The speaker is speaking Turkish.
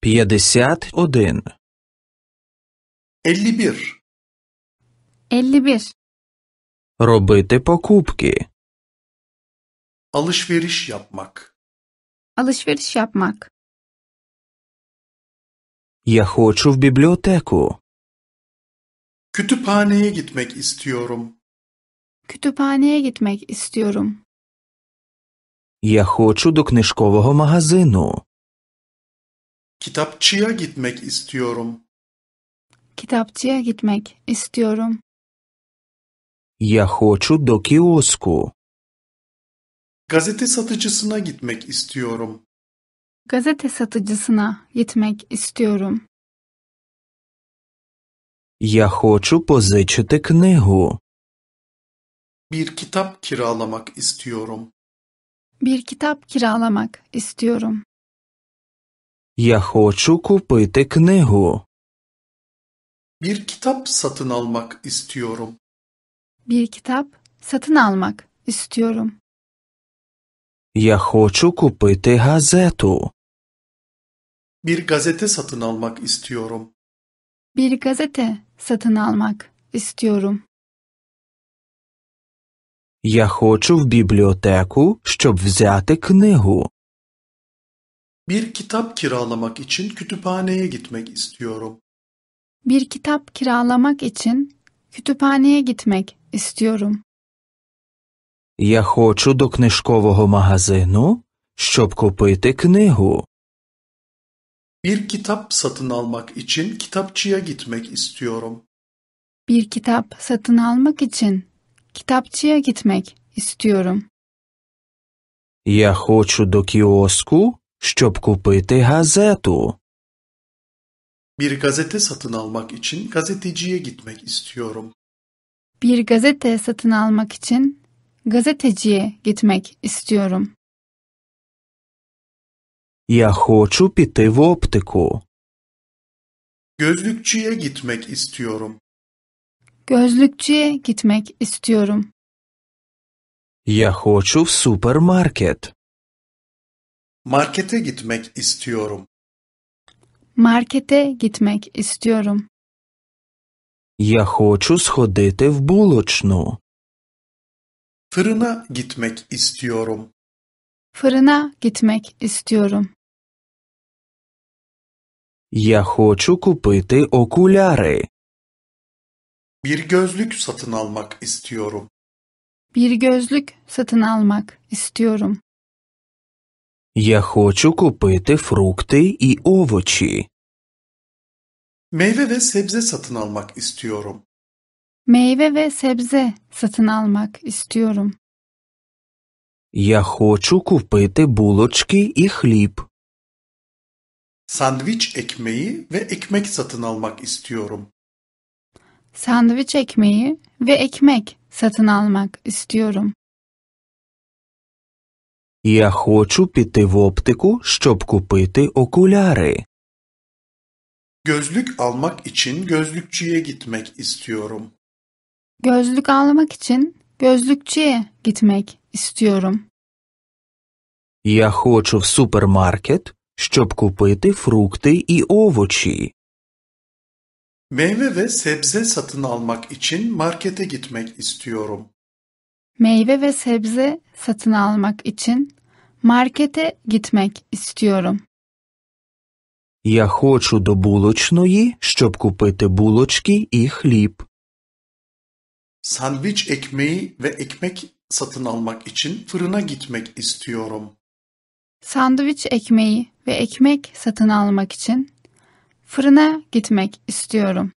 51 51 51 Робити покупки. Alışveriş yapmak. Alışveriş yapmak. Я хочу в бібліотеку. Kütüphaneye gitmek istiyorum. Kütüphaneye gitmek istiyorum. Я хочу до книжкового магазину. Kitapçıya gitmek istiyorum. Kitapçıya gitmek istiyorum. Я хочу до киоску. Gazete satıcısına gitmek istiyorum. Gazete satıcısına gitmek istiyorum. Я хочу позичити книгу. Bir kitap kiralamak istiyorum. Bir kitap kiralamak istiyorum. Я хочу купити книгу. Bir kitap satın almak istiyorum. Bir kitap satın almak istiyorum. Я хочу купити газету. Bir gazete satın almak istiyorum. Bir gazete satın almak istiyorum. Я хочу в бібліотеку, щоб взяти книгу. Bir kitap kiralamak için kütüphaneye gitmek istiyorum. Bir kitap kiralamak için kütüphaneye gitmek istiyorum. Я хочу до книжкового магазину, щоб купити книгу. Bir kitap satın almak için kitapçıya gitmek istiyorum. Bir kitap satın almak için kitapçıya gitmek istiyorum. Я хочу до кіоску, щоб купити газету. Bir gazete satın almak için gazeteciye gitmek istiyorum. Bir gazete satın almak için gazeteciye gitmek istiyorum. Я хочу піти в оптику. Gözlükçüye gitmek istiyorum. Gözlükçüye gitmek istiyorum. Я хочу в супермаркет. Markete gitmek istiyorum. Markete gitmek istiyorum. Я хочу сходити в булочну. Fırına gitmek istiyorum. Fırına gitmek istiyorum. Я хочу купити окуляри. Bir gözlük satın almak istiyorum. Bir gözlük satın almak istiyorum. Я хочу купити фрукти і овочі. Meyve ve sebze satın almak istiyorum. Meyve ve sebze satın almak istiyorum. Я хочу купити булочки і хліб. Sandviç ekmeği ve ekmek satın almak istiyorum. Sandviç ekmeği ve ekmek satın almak istiyorum. Я хочу піти в оптику, щоб купити окуляри. Gözlük almak için gözlükçüye gitmek istiyorum. Gözlük almak için gözlükçüye gitmek istiyorum. Я хочу в супермаркет, щоб купити фрукти і овочі. Meyve ve sebze satın almak için markete gitmek istiyorum meyve ve sebze satın almak için markete gitmek istiyorum. Я хочу до булочної, щоб купити булочки і хліб. Sandviç ekmeği ve ekmek satın almak için fırına gitmek istiyorum. Sandviç ekmeği ve ekmek satın almak için fırına gitmek istiyorum.